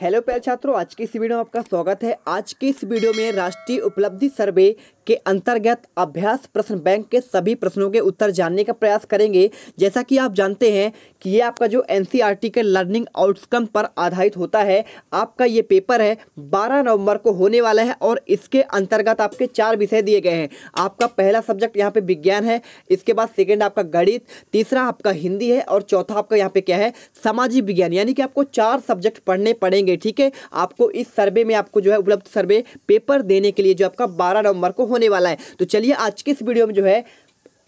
hello प्यारे छात्रों आज की इस वीडियो में आपका स्वागत है आज की इस वीडियो में राष्ट्रीय उपलब्धि सर्वे के अंतर्गत अभ्यास प्रश्न बैंक के सभी प्रश्नों के उत्तर जानने का प्रयास करेंगे जैसा कि आप जानते हैं कि ये आपका जो एन e के लर्निंग आउटकम पर आधारित होता है आपका ये पेपर है बारह नवंबर को होने वाला है और इसके अंतर्गत आपके चार विषय दिए गए हैं आपका पहला सब्जेक्ट यहाँ पे विज्ञान है इसके बाद सेकेंड आपका गणित तीसरा आपका हिंदी है और चौथा आपका यहाँ पे क्या है सामाजिक विज्ञान यानी कि आपको चार सब्जेक्ट पढ़ने पड़ेंगे ठीक है आपको इस सर्वे में आपको जो है उपलब्ध सर्वे पेपर देने के लिए जो आपका बारह नवंबर को होने होने वाला है तो चलिए आज के इस वीडियो में जो है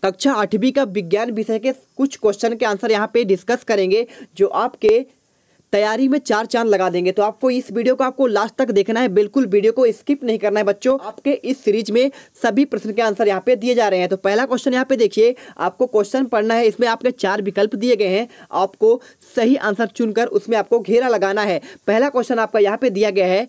कक्षा आठवीं का विज्ञान विषय के कुछ क्वेश्चन के आंसर यहाँ पे डिस्कस करेंगे जो आपके तैयारी में चार चांद लगा देंगे तो आपको इस वीडियो को आपको लास्ट तक देखना है बिल्कुल वीडियो को स्किप नहीं करना है बच्चों आपके इस सीरीज में सभी प्रश्न के आंसर यहाँ पे दिए जा रहे हैं तो पहला क्वेश्चन यहाँ पे देखिए आपको क्वेश्चन पढ़ना है इसमें आपके चार विकल्प दिए गए हैं आपको सही आंसर चुनकर उसमें आपको घेरा लगाना है पहला क्वेश्चन आपका यहाँ पे दिया गया है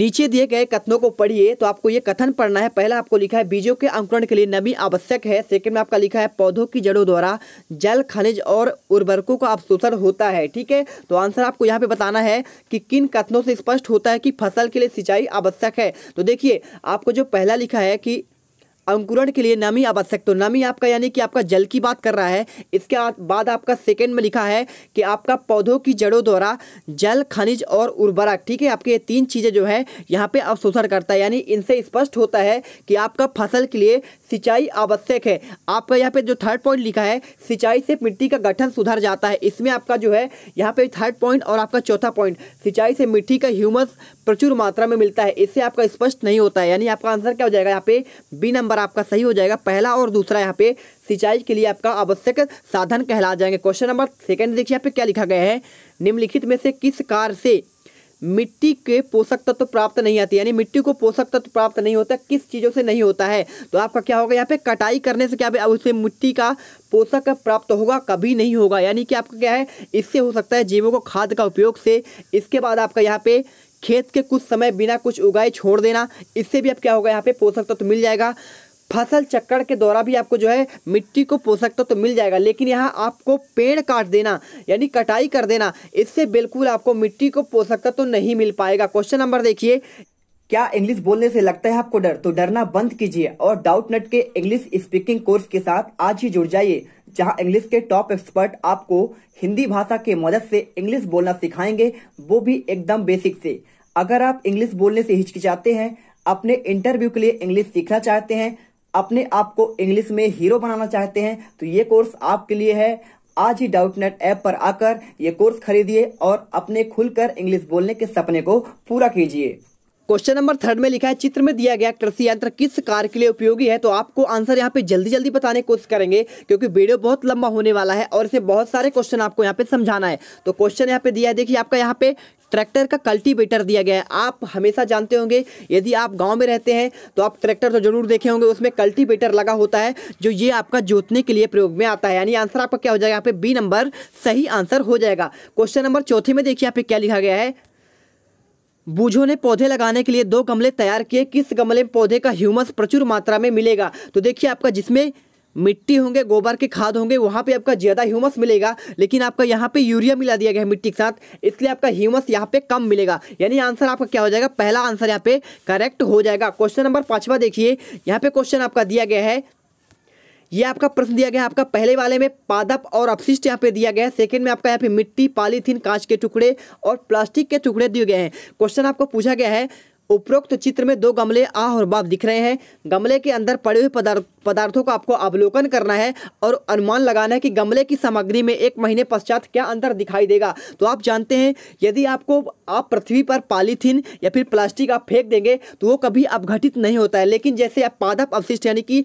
नीचे दिए गए कथनों को पढ़िए तो आपको ये कथन पढ़ना है पहला आपको लिखा है बीजों के अंकुरण के लिए नमी आवश्यक है सेकंड में आपका लिखा है पौधों की जड़ों द्वारा जल खनिज और उर्वरकों का अवशोषण होता है ठीक है तो आंसर आपको यहाँ पे बताना है कि किन कथनों से स्पष्ट होता है कि फसल के लिए सिंचाई आवश्यक है तो देखिए आपको जो पहला लिखा है कि अंकुरण के लिए नमी आवश्यक तो नमी आपका यानी कि आपका जल की बात कर रहा है इसके बाद आपका सेकेंड में लिखा है कि आपका पौधों की जड़ों द्वारा जल खनिज और उर्वरक ठीक है आपके ये तीन चीज़ें जो है यहाँ पे अवशोषण करता है यानी इनसे स्पष्ट होता है कि आपका फसल के लिए सिंचाई आवश्यक है आपका यहाँ पे जो थर्ड पॉइंट लिखा है सिंचाई से मिट्टी का गठन सुधर जाता है इसमें आपका जो है यहाँ पे थर्ड पॉइंट और आपका चौथा पॉइंट सिंचाई से मिट्टी का ह्यूमस प्रचुर मात्रा में मिलता है इससे आपका स्पष्ट नहीं होता है यानी आपका आंसर क्या हो जाएगा यहाँ पे बी नंबर आपका सही हो जाएगा पहला और दूसरा यहाँ पे सिंचाई के लिए आपका आवश्यक साधन कहला जाएंगे क्वेश्चन नंबर सेकंड देखिए यहाँ पे क्या लिखा गया है निम्नलिखित में से किस कार से मिट्टी के पोषक तत्व प्राप्त नहीं आती यानी मिट्टी को पोषक तत्व प्राप्त नहीं होता किस चीज़ों से नहीं होता है तो आपका क्या होगा यहाँ पे कटाई करने से क्या उसे मिट्टी का पोषक प्राप्त होगा कभी नहीं होगा यानी कि आपका क्या है इससे हो सकता है जीवों को खाद का उपयोग से इसके बाद आपका यहाँ पे खेत के कुछ समय बिना कुछ उगाए छोड़ देना इससे भी आप क्या होगा यहाँ पे पोषक तत्व तो मिल जाएगा फसल चक्कर के द्वारा भी आपको जो है मिट्टी को पोषक तत्व तो मिल जाएगा लेकिन यहाँ आपको पेड़ काट देना यानी कटाई कर देना इससे बिल्कुल आपको मिट्टी को पोषक तत्व तो नहीं मिल पाएगा क्वेश्चन नंबर देखिए क्या इंग्लिश बोलने से लगता है आपको डर तो डरना बंद कीजिए और डाउट नट के इंग्लिश स्पीकिंग कोर्स के साथ आज ही जुड़ जाइए जहां इंग्लिश के टॉप एक्सपर्ट आपको हिंदी भाषा के मदद से इंग्लिश बोलना सिखाएंगे वो भी एकदम बेसिक से अगर आप इंग्लिश बोलने से हिचकिचाते हैं अपने इंटरव्यू के लिए इंग्लिश सीखना चाहते हैं अपने आप को इंग्लिश में हीरो बनाना चाहते हैं तो ये कोर्स आपके लिए है आज ही डाउटनेट ऐप पर आकर ये कोर्स खरीदिए और अपने खुलकर इंग्लिश बोलने के सपने को पूरा कीजिए क्वेश्चन नंबर थर्ड में लिखा है चित्र में दिया गया कृषि यंत्र किस कार्य के लिए उपयोगी है तो आपको आंसर यहाँ पे जल्दी जल्दी बताने की कोशिश करेंगे क्योंकि वीडियो बहुत लंबा होने वाला है और इसे बहुत सारे क्वेश्चन आपको यहाँ पे समझाना है तो क्वेश्चन यहाँ पे दिया है देखिए आपका यहाँ पे ट्रैक्टर का कल्टीवेटर दिया गया है आप हमेशा जानते होंगे यदि आप गाँव में रहते हैं तो आप ट्रैक्टर तो जरूर देखे होंगे उसमें कल्टीवेटर लगा होता है जो ये आपका जोतने के लिए प्रयोग में आता है यानी आंसर आपका क्या हो जाएगा यहाँ पे बी नंबर सही आंसर हो जाएगा क्वेश्चन नंबर चौथे में देखिए यहाँ पे क्या लिखा गया है बूझों ने पौधे लगाने के लिए दो गमले तैयार किए किस गमले में पौधे का ह्यूमस प्रचुर मात्रा में मिलेगा तो देखिए आपका जिसमें मिट्टी होंगे गोबर के खाद होंगे वहाँ पे आपका ज़्यादा ह्यूमस मिलेगा लेकिन आपका यहाँ पे यूरिया मिला दिया गया है मिट्टी के साथ इसलिए आपका ह्यूमस यहाँ पे कम मिलेगा यानी आंसर आपका क्या हो जाएगा पहला आंसर यहाँ पे करेक्ट हो जाएगा क्वेश्चन नंबर पाँचवा देखिए यहाँ पे क्वेश्चन आपका दिया गया है ये आपका प्रश्न दिया गया आपका पहले वाले में पादप और अपशिष्ट यहाँ पे दिया गया है सेकंड में आपका यहाँ पे मिट्टी पॉलीथीन कांच के टुकड़े और प्लास्टिक के टुकड़े दिए गए हैं क्वेश्चन आपको पूछा गया है उपरोक्त चित्र में दो गमले आ और बाप दिख रहे हैं गमले के अंदर पड़े हुए पदार्थ पदार्थों का आपको अवलोकन करना है और अनुमान लगाना है कि गमले की सामग्री में एक महीने पश्चात क्या अंतर दिखाई देगा तो आप जानते हैं यदि आपको आप पृथ्वी पर पॉलीथीन या फिर प्लास्टिक आप फेंक देंगे तो वो कभी अपघटित नहीं होता है लेकिन जैसे आप पादप अवशिष्ट यानी कि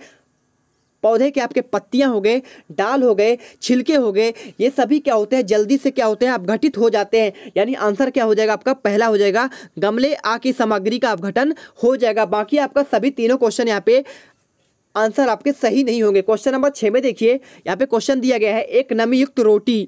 पौधे के आपके पत्तियाँ हो गए डाल हो गए छिलके हो गए ये सभी क्या होते हैं जल्दी से क्या होते हैं अपघटित हो जाते हैं यानी आंसर क्या हो जाएगा आपका पहला हो जाएगा गमले आ की सामग्री का अपघटन हो जाएगा बाकी आपका सभी तीनों क्वेश्चन यहाँ पे आंसर आपके सही नहीं होंगे क्वेश्चन नंबर छः में देखिए यहाँ पे क्वेश्चन दिया गया है एक नमी युक्त रोटी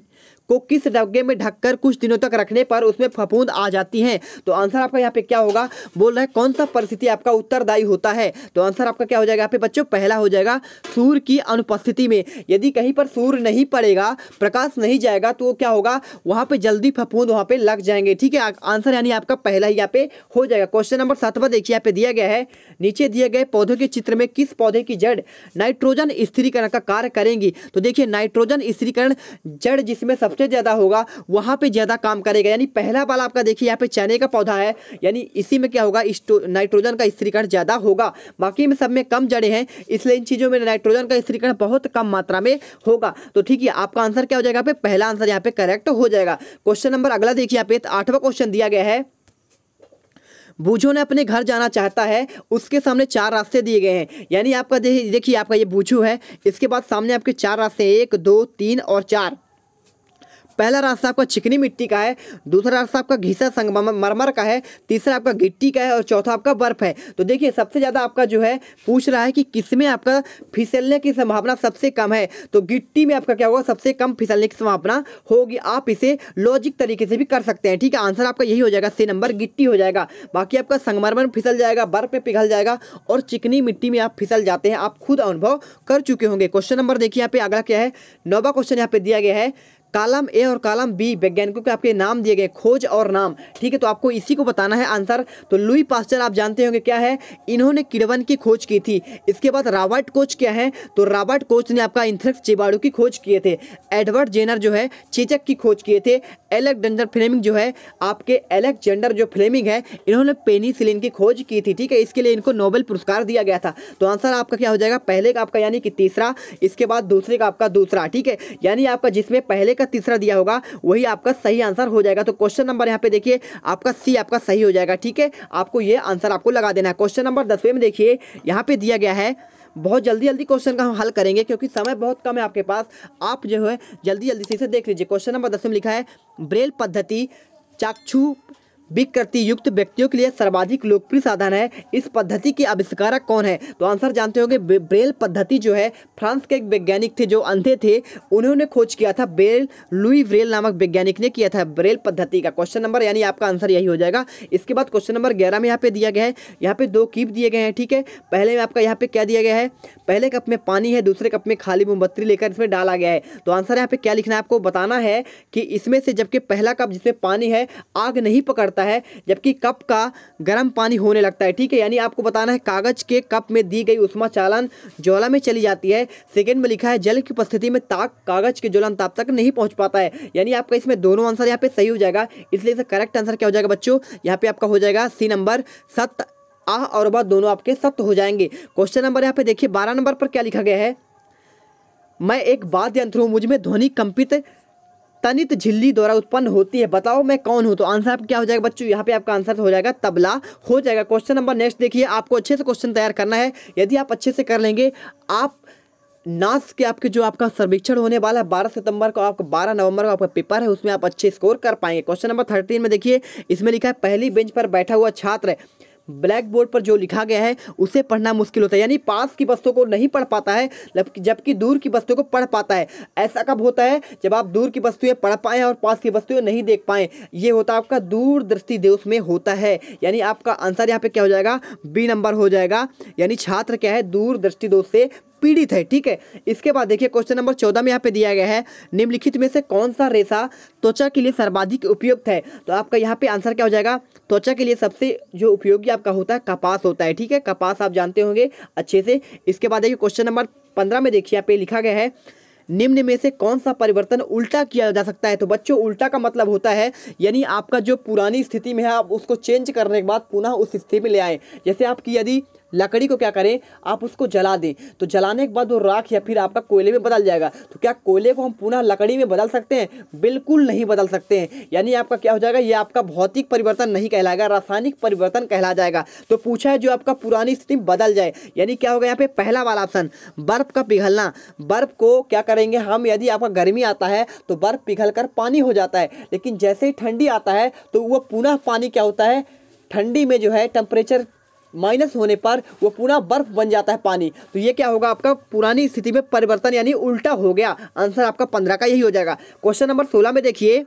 को किस डब्बे में ढककर कुछ दिनों तक रखने पर उसमें फफूंद आ जाती है तो आंसर आपका यहाँ पे क्या होगा बोल रहे कौन सा परिस्थिति आपका उत्तरदायी होता है तो आंसर आपका क्या हो जाएगा यहाँ पे बच्चों पहला हो जाएगा सूर्य की अनुपस्थिति में यदि कहीं पर सूर्य नहीं पड़ेगा प्रकाश नहीं जाएगा तो क्या होगा वहाँ पर जल्दी फफूंद वहाँ पर लग जाएंगे ठीक है आंसर यानी आपका पहला ही यहाँ पे हो जाएगा क्वेश्चन नंबर सातवा देखिए यहाँ पे दिया गया है नीचे दिए गए पौधों के चित्र में किस पौधे की जड़ नाइट्रोजन स्थिरीकरण का कार्य करेंगी तो देखिए नाइट्रोजन स्थिरीकरण जड़ जिसमें सबसे सबसे ज़्यादा होगा वहां पे ज़्यादा काम करेगा यानी पहला वाला आपका देखिए यहाँ पे चने का पौधा है यानी इसी में क्या होगा नाइट्रोजन का स्त्रीकरण ज़्यादा होगा बाकी में सब में कम जड़े हैं इसलिए इन चीज़ों में नाइट्रोजन का स्त्रीकरण बहुत कम मात्रा में होगा तो ठीक है आपका आंसर क्या हो जाएगा पे पहला आंसर यहाँ पे करेक्ट हो जाएगा क्वेश्चन नंबर अगला देखिए यहाँ पे तो आठवा क्वेश्चन दिया गया है बूझो ने अपने घर जाना चाहता है उसके सामने चार रास्ते दिए गए हैं यानी आपका देखिए आपका ये बूझू है इसके बाद सामने आपके चार रास्ते हैं एक दो तीन और चार पहला रास्ता आपका चिकनी मिट्टी का है दूसरा रास्ता आपका घीसा संगमरमर का है तीसरा आपका गिट्टी का है और चौथा आपका बर्फ है तो देखिए सबसे ज़्यादा आपका जो है पूछ रहा है कि किसमें आपका फिसलने की संभावना सबसे कम है तो गिट्टी में आपका क्या होगा सबसे कम फिसलने की संभावना होगी आप इसे लॉजिक तरीके से भी कर सकते हैं ठीक है आंसर आपका यही हो जाएगा सी नंबर गिट्टी हो जाएगा बाकी आपका संगमरमर फिसल जाएगा बर्फ में पिघल जाएगा और चिकनी मिट्टी में आप फिसल जाते हैं आप खुद अनुभव कर चुके होंगे क्वेश्चन नंबर देखिए यहाँ पे अगला क्या है नौवा क्वेश्चन यहाँ पे दिया गया है कालम ए और कालम बी वैज्ञानिकों के आपके नाम दिए गए खोज और नाम ठीक है तो आपको इसी को बताना है आंसर तो लुई पास्टर आप जानते होंगे क्या है इन्होंने किड़वन की खोज की थी इसके बाद रॉबर्ट कोच क्या है तो रॉबर्ट कोच ने आपका इंथ्रेक्स चिबाड़ू की खोज किए थे एडवर्ड जेनर जो है चेचक की खोज किए थे एलेक्जेंडर फ्लेमिंग जो है आपके एलेक्जेंडर जो फ्लेमिंग है इन्होंने पेनीसिलिन की खोज की थी ठीक है इसके लिए इनको नोबेल पुरस्कार दिया गया था तो आंसर आपका क्या हो जाएगा पहले का आपका यानी कि तीसरा इसके बाद दूसरे का आपका दूसरा ठीक है यानी आपका जिसमें पहले का तीसरा दिया होगा वही आपका सही आंसर हो जाएगा तो क्वेश्चन नंबर यहाँ पे देखिए आपका सी आपका सही हो जाएगा ठीक है आपको ये आंसर आपको लगा देना है क्वेश्चन नंबर दसवें में देखिए यहाँ पे दिया गया है बहुत जल्दी जल्दी क्वेश्चन का हम हल करेंगे क्योंकि समय बहुत कम है आपके पास आप जो है जल्दी जल्दी से इसे देख लीजिए क्वेश्चन नंबर दस में लिखा है ब्रेल पद्धति चाक्षु विकृति युक्त व्यक्तियों के लिए सर्वाधिक लोकप्रिय साधन है इस पद्धति के आविष्कारक कौन है तो आंसर जानते होंगे ब्रेल पद्धति जो है फ्रांस के एक वैज्ञानिक थे जो अंधे थे उन्होंने खोज किया था ब्रेल लुई ब्रेल नामक वैज्ञानिक ने किया था ब्रेल पद्धति का क्वेश्चन नंबर यानी आपका आंसर यही हो जाएगा इसके बाद क्वेश्चन नंबर ग्यारह में यहाँ पे दिया गया है यहाँ पे दो कीप दिए गए हैं ठीक है पहले में आपका यहाँ पे क्या दिया गया है पहले कप में पानी है दूसरे कप में खाली मोमबत्ती लेकर इसमें डाला गया है तो आंसर यहाँ पे क्या लिखना है आपको बताना है कि इसमें से जबकि पहला कप जिसमें पानी है आग नहीं पकड़ता जाता है जबकि कप का गर्म पानी होने लगता है ठीक है यानी आपको बताना है कागज के कप में दी गई उष्मा चालन ज्वाला में चली जाती है सेकेंड में लिखा है जल की उपस्थिति में ताक कागज के ज्वलन ताप तक नहीं पहुँच पाता है यानी आपका इसमें दोनों आंसर यहाँ पे सही हो जाएगा इसलिए इसका करेक्ट आंसर क्या हो जाएगा बच्चों यहाँ पे आपका हो जाएगा सी नंबर सत्य आह और बात दोनों आपके सत्य हो जाएंगे क्वेश्चन नंबर यहाँ पे देखिए बारह नंबर पर क्या लिखा गया है मैं एक वाद्य यंत्र हूँ मुझमें ध्वनि कंपित तनित झिल्ली द्वारा उत्पन्न होती है बताओ मैं कौन हूँ तो आंसर आप क्या हो जाएगा बच्चों यहाँ पे आपका आंसर हो जाएगा तबला हो जाएगा क्वेश्चन नंबर नेक्स्ट देखिए आपको अच्छे से क्वेश्चन तैयार करना है यदि आप अच्छे से कर लेंगे आप नास के आपके जो आपका सर्वेक्षण होने वाला है बारह सितंबर को आपका बारह नवंबर को आपका पेपर है उसमें आप अच्छे स्कोर कर पाएंगे क्वेश्चन नंबर थर्टीन में देखिए इसमें लिखा है पहली बेंच पर बैठा हुआ छात्र ब्लैक बोर्ड पर जो लिखा गया है उसे पढ़ना मुश्किल होता है यानी पास की वस्तु को नहीं पढ़ पाता है जबकि दूर की वस्तु को पढ़ पाता है ऐसा कब होता है जब आप दूर की वस्तुएं पढ़ पाएँ और पास की वस्तुएं नहीं देख पाएँ ये होता है आपका दूरदृष्टि दोष में होता है यानी आपका आंसर यहाँ पे क्या हो जाएगा बी नंबर हो जाएगा यानी छात्र क्या है दूरदृष्टि दोष से पीड़ित है ठीक है इसके बाद देखिए क्वेश्चन नंबर चौदह में यहाँ पे दिया गया है निम्नलिखित में से कौन सा रेशा त्वचा के लिए सर्वाधिक उपयुक्त है तो आपका यहाँ पे आंसर क्या हो जाएगा त्वचा के लिए सबसे जो उपयोगी आपका होता है कपास होता है ठीक है कपास आप जानते होंगे अच्छे से इसके बाद देखिए क्वेश्चन नंबर पंद्रह में देखिए यहाँ पे लिखा गया है निम्न में से कौन सा परिवर्तन उल्टा किया जा सकता है तो बच्चों उल्टा का मतलब होता है यानी आपका जो पुरानी स्थिति में है आप उसको चेंज करने के बाद पुनः उस स्थिति में ले आए जैसे आपकी यदि लकड़ी को क्या करें आप उसको जला दें तो जलाने के बाद वो राख या फिर आपका कोयले में बदल जाएगा तो क्या कोयले को हम पुनः लकड़ी में बदल सकते हैं बिल्कुल नहीं बदल सकते हैं यानी आपका क्या हो जाएगा ये आपका भौतिक परिवर्तन नहीं कहलाएगा रासायनिक परिवर्तन कहला जाएगा तो पूछा है जो आपका पुरानी स्थिति बदल जाए यानी क्या होगा यहाँ पे पहला वाला ऑप्शन बर्फ़ का पिघलना बर्फ़ को क्या करेंगे हम यदि आपका गर्मी आता है तो बर्फ़ पिघल कर पानी हो जाता है लेकिन जैसे ही ठंडी आता है तो वह पुनः पानी क्या होता है ठंडी में जो है टेम्परेचर माइनस होने पर वो पूरा बर्फ बन जाता है पानी तो ये क्या होगा आपका पुरानी स्थिति में परिवर्तन यानी उल्टा हो गया आंसर आपका पंद्रह का यही हो जाएगा क्वेश्चन नंबर सोलह में देखिए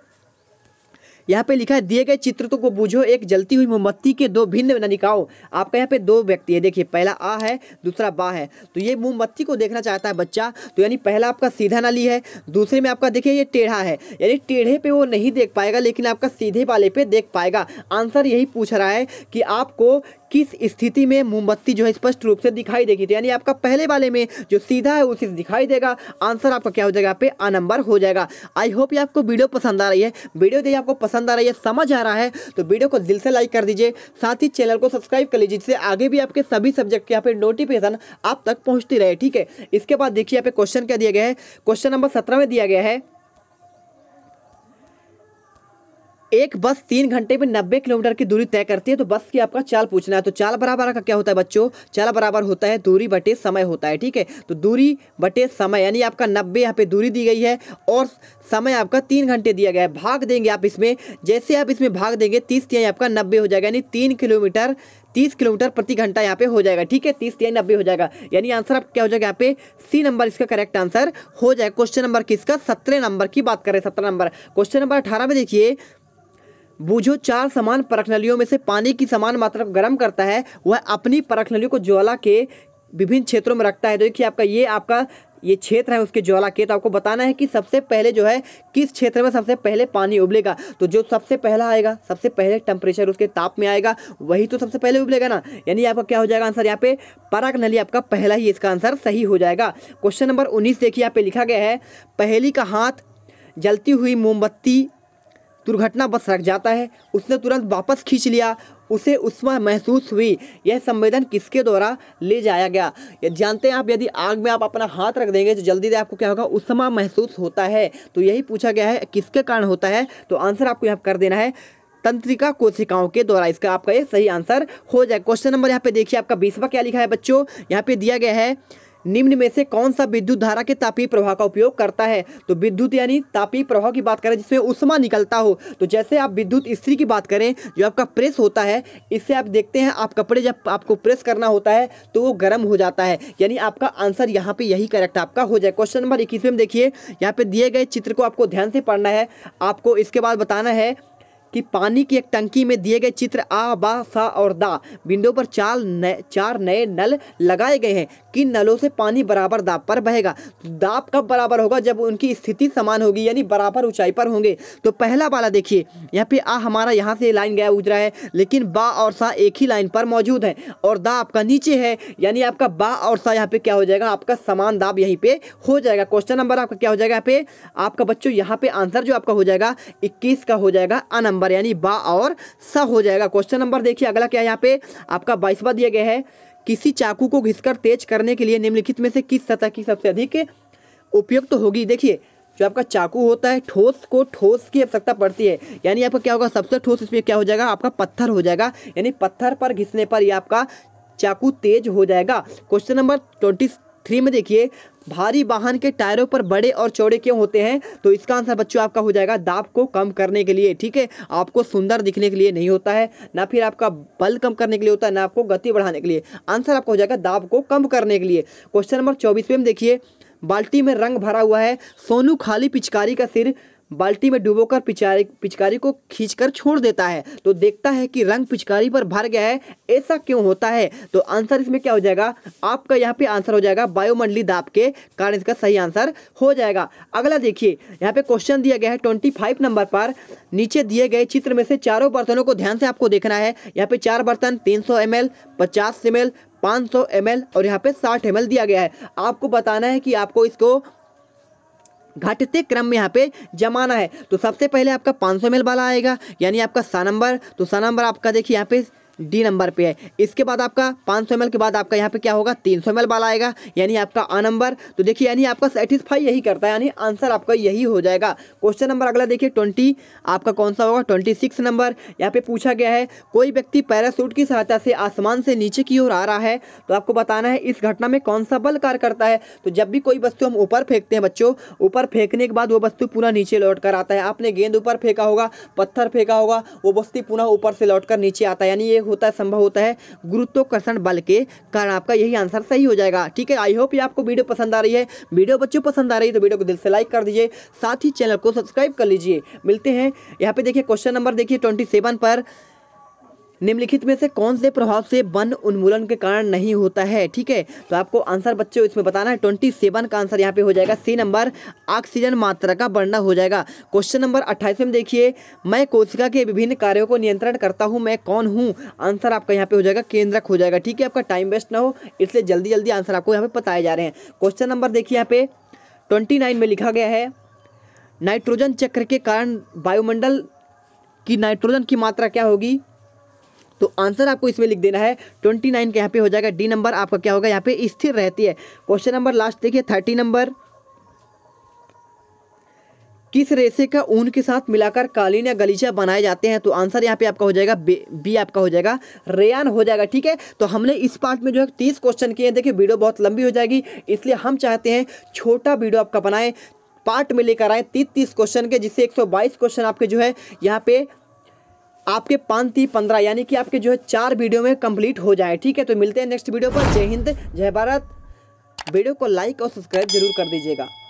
यहाँ पे लिखा है दिए गए चित्रों को बूझो एक जलती हुई मोमबत्ती के दो भिन्न ननिकाओं आपका यहाँ पे दो व्यक्ति है देखिए पहला आ है दूसरा बा है तो ये मोमबत्ती को देखना चाहता है बच्चा तो यानी पहला आपका सीधा नाली है दूसरे में आपका देखिए ये टेढ़ा है यानी टेढ़े पे वो नहीं देख पाएगा लेकिन आपका सीधे वाले पे देख पाएगा आंसर यही पूछ रहा है कि आपको किस स्थिति में मोमबत्ती जो है स्पष्ट रूप से दिखाई देगी तो यानी आपका पहले वाले में जो सीधा है उसे दिखाई देगा आंसर आपका क्या हो जाएगा यहाँ पे अ नंबर हो जाएगा आई होप ये आपको वीडियो पसंद आ रही है वीडियो यदि आपको पसंद आ रही है समझ आ रहा है तो वीडियो को दिल से लाइक कर दीजिए साथ ही चैनल को सब्सक्राइब कर लीजिए जिससे आगे भी आपके सभी सब्जेक्ट के यहाँ पे नोटिफिकेशन आप तक पहुँचती रहे ठीक है इसके बाद देखिए यहाँ पे क्वेश्चन क्या दिया गया है क्वेश्चन नंबर सत्रह में दिया गया है एक बस तीन घंटे में नब्बे किलोमीटर की दूरी तय करती है तो बस की आपका चाल पूछना है तो चाल बराबर का क्या होता है बच्चों चाल बराबर होता है दूरी बटे समय होता है ठीक है तो दूरी बटे समय यानी आपका नब्बे यहाँ पे दूरी दी गई है और समय आपका तीन घंटे दिया गया है भाग देंगे आप इसमें जैसे आप इसमें भाग देंगे तीस तिहाई आपका नब्बे हो जाएगा यानी तीन किलोमीटर तीस किलोमीटर प्रति घंटा यहाँ पे हो जाएगा ठीक है तीस या नब्बे हो जाएगा यानी आंसर आप क्या हो जाएगा यहाँ पे सी नंबर इसका करेक्ट आंसर हो जाएगा क्वेश्चन नंबर किसका सत्रह नंबर की बात करें सत्रह नंबर क्वेश्चन नंबर अठारह में देखिए बूझो चार समान परख नलियों में से पानी की समान मात्रा गर्म करता है वह अपनी परख नलियों को ज्वाला के विभिन्न क्षेत्रों में रखता है तो देखिए आपका ये आपका ये क्षेत्र है उसके ज्वाला के तो आपको बताना है कि सबसे पहले जो है किस क्षेत्र में सबसे पहले पानी उबलेगा तो जो सबसे पहला आएगा सबसे पहले टेम्परेचर उसके ताप में आएगा वही तो सबसे पहले उबलेगा ना यानी आपका क्या हो जाएगा आंसर यहाँ पे पराग नली आपका पहला ही इसका आंसर सही हो जाएगा क्वेश्चन नंबर उन्नीस देखिए यहाँ पे लिखा गया है पहली का हाथ जलती हुई मोमबत्ती दुर्घटना बस रख जाता है उसने तुरंत वापस खींच लिया उसे उसमें महसूस हुई यह संवेदन किसके द्वारा ले जाया गया जानते हैं आप यदि आग में आप अपना हाथ रख देंगे तो जल्दी से आपको क्या होगा उस समय महसूस होता है तो यही पूछा गया है किसके कारण होता है तो आंसर आपको यहाँ कर देना है तंत्रिका कोशिकाओं के द्वारा इसका आपका ये सही आंसर हो जाए क्वेश्चन नंबर यहाँ पे देखिए आपका बीसवा क्या लिखा है बच्चों यहाँ पे दिया गया है निम्न में से कौन सा विद्युत धारा के तापीय प्रवाह का उपयोग करता है तो विद्युत यानी तापीय प्रवाह की बात करें जिसमें उष्मा निकलता हो तो जैसे आप विद्युत स्त्री की बात करें जो आपका प्रेस होता है इससे आप देखते हैं आप कपड़े जब आपको प्रेस करना होता है तो वो गर्म हो जाता है यानी आपका आंसर यहाँ पे यही करेक्ट आपका हो जाए क्वेश्चन नंबर इक्कीसवें में देखिए यहाँ पे दिए गए चित्र को आपको ध्यान से पढ़ना है आपको इसके बाद बताना है कि पानी की एक टंकी में दिए गए चित्र आ बा सा और दा विंडो पर चार नए चार नए नल लगाए गए हैं किन नलों से पानी बराबर दाब पर बहेगा दाब कब बराबर होगा जब उनकी स्थिति समान होगी यानी बराबर ऊंचाई पर होंगे तो पहला वाला देखिए यहाँ पे आ हमारा यहाँ से लाइन गया उजरा है लेकिन बा और सा एक ही लाइन पर मौजूद है और दा आपका नीचे है यानी आपका बा और सा यहाँ पे क्या हो जाएगा आपका समान दाब यहीं पे हो जाएगा क्वेश्चन नंबर आपका क्या हो जाएगा यहाँ पे आपका बच्चों यहाँ पे आंसर जो आपका हो जाएगा इक्कीस का हो जाएगा नंबर नंबर यानी बा और स हो जाएगा क्वेश्चन नंबर देखिए अगला क्या यहाँ पे आपका बाईसवा दिया गया है किसी चाकू को घिसकर तेज करने के लिए निम्नलिखित में से किस सतह की सबसे अधिक उपयुक्त तो होगी देखिए जो आपका चाकू होता है ठोस को ठोस की आवश्यकता पड़ती है यानी आपका क्या होगा सबसे ठोस इसमें क्या हो जाएगा आपका पत्थर हो जाएगा यानी पत्थर पर घिसने पर यह आपका चाकू तेज हो जाएगा क्वेश्चन नंबर ट्वेंटी थ्री में देखिए भारी वाहन के टायरों पर बड़े और चौड़े क्यों होते हैं तो इसका आंसर बच्चों आपका हो जाएगा दाब को कम करने के लिए ठीक है आपको सुंदर दिखने के लिए नहीं होता है ना फिर आपका बल कम करने के लिए होता है ना आपको गति बढ़ाने के लिए आंसर आपका हो जाएगा दाब को कम करने के लिए क्वेश्चन नंबर चौबीसवें में देखिए बाल्टी में रंग भरा हुआ है सोनू खाली पिचकारी का सिर बाल्टी में डुबोकर पिचारी पिचकारी को खींचकर छोड़ देता है तो देखता है कि रंग पिचकारी पर भर गया है ऐसा क्यों होता है तो आंसर इसमें क्या हो जाएगा आपका यहाँ पे आंसर हो जाएगा वायुमंडली दाप के कारण इसका सही आंसर हो जाएगा अगला देखिए यहाँ पे क्वेश्चन दिया गया है ट्वेंटी फाइव नंबर पर नीचे दिए गए चित्र में से चारों बर्तनों को ध्यान से आपको देखना है यहाँ पे चार बर्तन तीन सौ एम एल पचास एम एल एम एल और यहाँ पे एम एल दिया गया है आपको बताना है कि आपको इसको घटते क्रम में यहाँ पे जमाना है तो सबसे पहले आपका 500 सौ वाला आएगा यानी आपका सा नंबर तो सा नंबर आपका देखिए यहाँ पे डी नंबर पे है इसके बाद आपका पाँच सौ के बाद आपका यहाँ पे क्या होगा तीन सौ वाला आएगा यानी आपका आ नंबर तो देखिए यानी आपका सेटिस्फाई यही करता है यानी आंसर आपका यही हो जाएगा क्वेश्चन नंबर अगला देखिए ट्वेंटी आपका कौन सा होगा ट्वेंटी सिक्स नंबर यहाँ पे पूछा गया है कोई व्यक्ति पैरासूट की सहायता से आसमान से नीचे की ओर आ रहा है तो आपको बताना है इस घटना में कौन सा बल कार्य करता है तो जब भी कोई वस्तु हम ऊपर फेंकते हैं बच्चों ऊपर फेंकने के बाद वो वस्तु पूरा नीचे लौट कर आता है आपने गेंद ऊपर फेंका होगा पत्थर फेंका होगा वो वस्तु पुनः ऊपर से लौट कर नीचे आता है यानी ये तक होता है संभव होता है गुरुत्वाकर्षण बल के कारण आपका यही आंसर सही हो जाएगा ठीक है आई होप ये आपको वीडियो पसंद आ रही है वीडियो बच्चों पसंद आ रही है तो वीडियो को दिल से लाइक कर दीजिए साथ ही चैनल को सब्सक्राइब कर लीजिए मिलते हैं यहाँ पे देखिए क्वेश्चन नंबर देखिए ट्वेंटी पर निम्नलिखित में से कौन से प्रभाव से वन उन्मूलन के कारण नहीं होता है ठीक है तो आपको आंसर बच्चों इसमें बताना है ट्वेंटी सेवन का आंसर यहाँ पे हो जाएगा सी नंबर ऑक्सीजन मात्रा का बढ़ना हो जाएगा क्वेश्चन नंबर अट्ठाईस में देखिए मैं कोशिका के विभिन्न कार्यों को नियंत्रण करता हूँ मैं कौन हूँ आंसर आपका यहाँ पे हो जाएगा केंद्रक हो जाएगा ठीक है आपका टाइम वेस्ट ना हो इसलिए जल्दी जल्दी आंसर आपको यहाँ पे बताए जा रहे हैं क्वेश्चन नंबर देखिए यहाँ पे ट्वेंटी नाइन में लिखा गया है नाइट्रोजन चक्र के कारण वायुमंडल की नाइट्रोजन की मात्रा क्या होगी तो आंसर आपको इसमें लिख देना है ट्वेंटी नाइन का यहाँ पे हो जाएगा डी नंबर आपका क्या होगा यहाँ पे स्थिर रहती है क्वेश्चन नंबर लास्ट देखिए थर्टी नंबर किस रेसे का ऊन के साथ मिलाकर कालीन या गलीचा बनाए जाते हैं तो आंसर यहाँ पे आपका हो जाएगा बी आपका हो जाएगा रेयान हो जाएगा ठीक है तो हमने इस पार्ट में जो है तीस क्वेश्चन किए हैं देखिए वीडियो बहुत लंबी हो जाएगी इसलिए हम चाहते हैं छोटा वीडियो आपका बनाएं पार्ट में लेकर आए तीस तीस क्वेश्चन के जिससे 122 क्वेश्चन आपके जो है यहाँ पे आपके पाँच ती पंद्रह यानी कि आपके जो है चार वीडियो में कंप्लीट हो जाए ठीक है तो मिलते हैं नेक्स्ट वीडियो पर जय हिंद जय भारत वीडियो को लाइक और सब्सक्राइब जरूर कर दीजिएगा